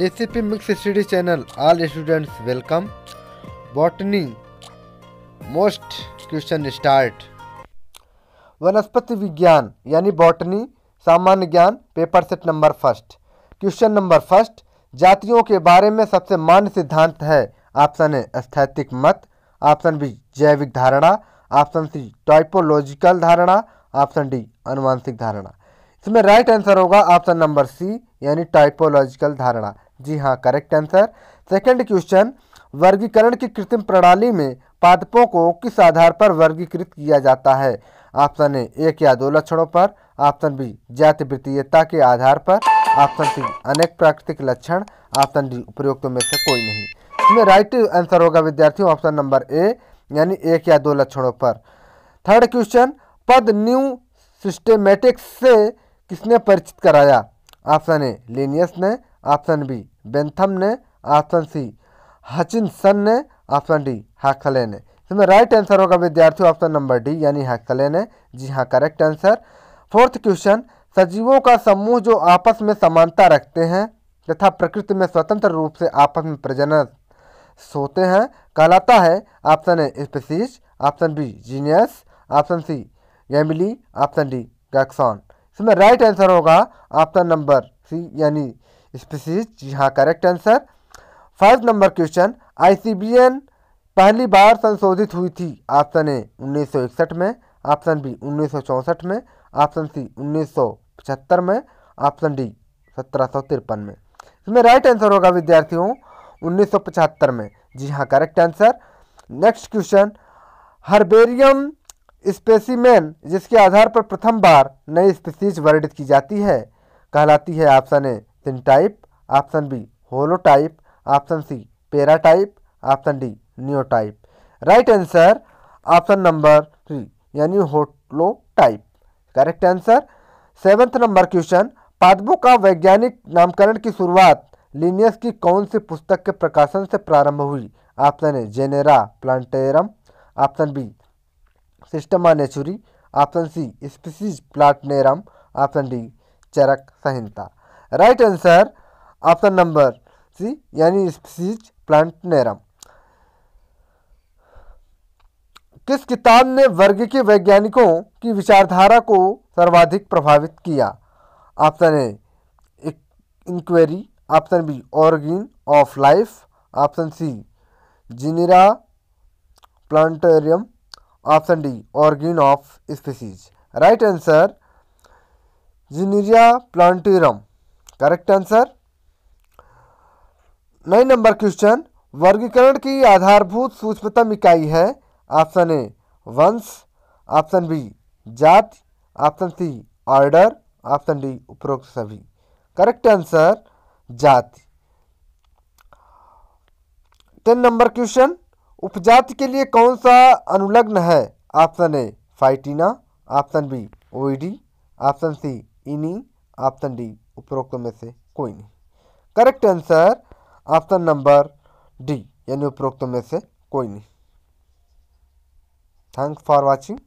recipe mix study channel all students welcome botany most question start वनस्पति विज्ञान यानी botany सामान्य ज्ञान paper set number first question number first जातियों के बारे में सबसे मान्य सिद्धांत है ऑप्शन ए स्थैतिक मत ऑप्शन बी जैविक धारणा ऑप्शन सी टाइपोलॉजिकल धारणा ऑप्शन डी अनुवांशिक धारणा इसमें राइट आंसर होगा ऑप्शन नंबर सी यानी टाइपोलॉजिकल धारणा जी हाँ करेक्ट आंसर सेकंड क्वेश्चन वर्गीकरण की कृत्रिम प्रणाली में पादपों को किस आधार पर वर्गीकृत किया जाता है ऑप्शन ए एक या दो लक्षणों पर ऑप्शन बी जाति वृत्तीयता के आधार पर ऑप्शन सी अनेक प्राकृतिक लक्षण ऑप्शन डी उपरोक्तों में से कोई नहीं इसमें राइट आंसर होगा विद्यार्थियों ऑप्शन नंबर ए यानी एक या दो लक्षणों पर थर्ड क्वेश्चन पद न्यू सिस्टेमेटिक्स से किसने परिचित कराया ऑप्शन ए लीनियस ने ऑप्शन बी बेंथम ने ऑप्शन सी हचिनसन ने ऑप्शन डी हाकले ने इसमें राइट आंसर होगा विद्यार्थी ऑप्शन नंबर डी यानी हाकले ने जी हाँ करेक्ट आंसर फोर्थ क्वेश्चन सजीवों का समूह जो आपस में समानता रखते हैं तथा प्रकृति में स्वतंत्र रूप से आपस में प्रजनन सोते हैं कहलाता है option A species option B genus option C family option D taxon इसमें राइट आंसर होगा ऑप्शन नंबर सी यानी स्पीसीज जी हाँ correct answer first number question ICBN पहली बार संशोधित हुई थी ऑप्शन ए 1961 में ऑप्शन बी 1964 में ऑप्शन सी 1975 में ऑप्शन डी सत्रह में इसमें राइट आंसर होगा विद्यार्थियों 1975 में जी हाँ correct answer next question herbarium specimen जिसके आधार पर प्रथम बार नई स्पीसीज वर्णित की जाती है कहलाती है ऑप्शन ए तीन type option B holotype option C paratype option D neotype right answer option number three यानी holotype correct answer seventh number question पादबों का वैज्ञानिक नामकरण की शुरुआत लिनियस की कौन सी पुस्तक के प्रकाशन से प्रारंभ हुई option A Genera Plantarum option B Systema Naturae option C Species Plantarum option D Charaka Samhita right answer option number C यानी प्लांट नेरम किस किताब ने वर्ग के वैज्ञानिकों की विचारधारा को सर्वाधिक प्रभावित किया option A inquiry option B origin of life option C Genera Plantarum option D Origin of Species right answer Genera Plantarum correct answer nine number question वर्गीकरण की आधारभूत सूक्ष्मतम इकाई है ऑप्शन ए वंश ऑप्शन बी जाति option C order option D उपरोक्त सभी करेक्ट आंसर जाति टेन नंबर क्वेश्चन उपजाति के लिए कौन सा अनुलग्न है option A phytina option B oideae option सी इनी ऑप्शन डी उपरोक्त में से कोई नहीं correct answer option number D यानी उपरोक्त में से कोई नहीं थैंक्स फॉर वाचिंग